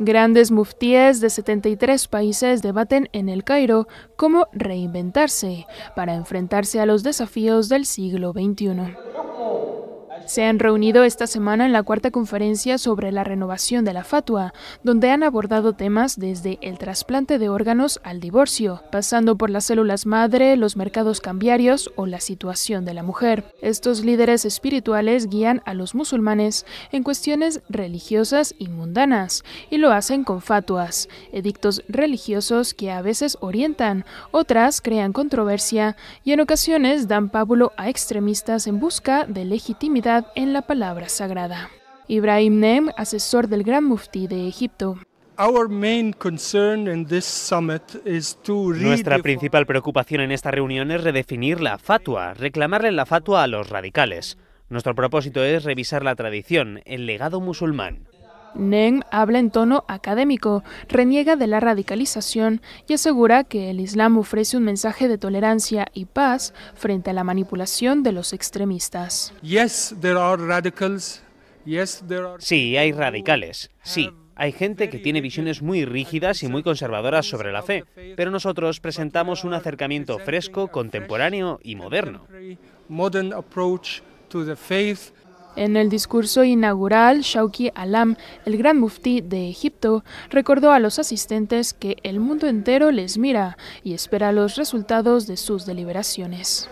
Grandes muftíes de 73 países debaten en El Cairo cómo reinventarse para enfrentarse a los desafíos del siglo XXI. Se han reunido esta semana en la cuarta conferencia sobre la renovación de la fatua, donde han abordado temas desde el trasplante de órganos al divorcio, pasando por las células madre, los mercados cambiarios o la situación de la mujer. Estos líderes espirituales guían a los musulmanes en cuestiones religiosas y mundanas, y lo hacen con fatuas, edictos religiosos que a veces orientan, otras crean controversia y en ocasiones dan pábulo a extremistas en busca de legitimidad en la palabra sagrada. Ibrahim Nem, asesor del Gran Mufti de Egipto. Nuestra principal preocupación en esta reunión es redefinir la fatua, reclamarle la fatua a los radicales. Nuestro propósito es revisar la tradición, el legado musulmán. Neng habla en tono académico, reniega de la radicalización y asegura que el Islam ofrece un mensaje de tolerancia y paz frente a la manipulación de los extremistas. Sí, hay radicales. Sí, hay gente que tiene visiones muy rígidas y muy conservadoras sobre la fe, pero nosotros presentamos un acercamiento fresco, contemporáneo y moderno. En el discurso inaugural, Shauki Alam, el gran mufti de Egipto, recordó a los asistentes que el mundo entero les mira y espera los resultados de sus deliberaciones.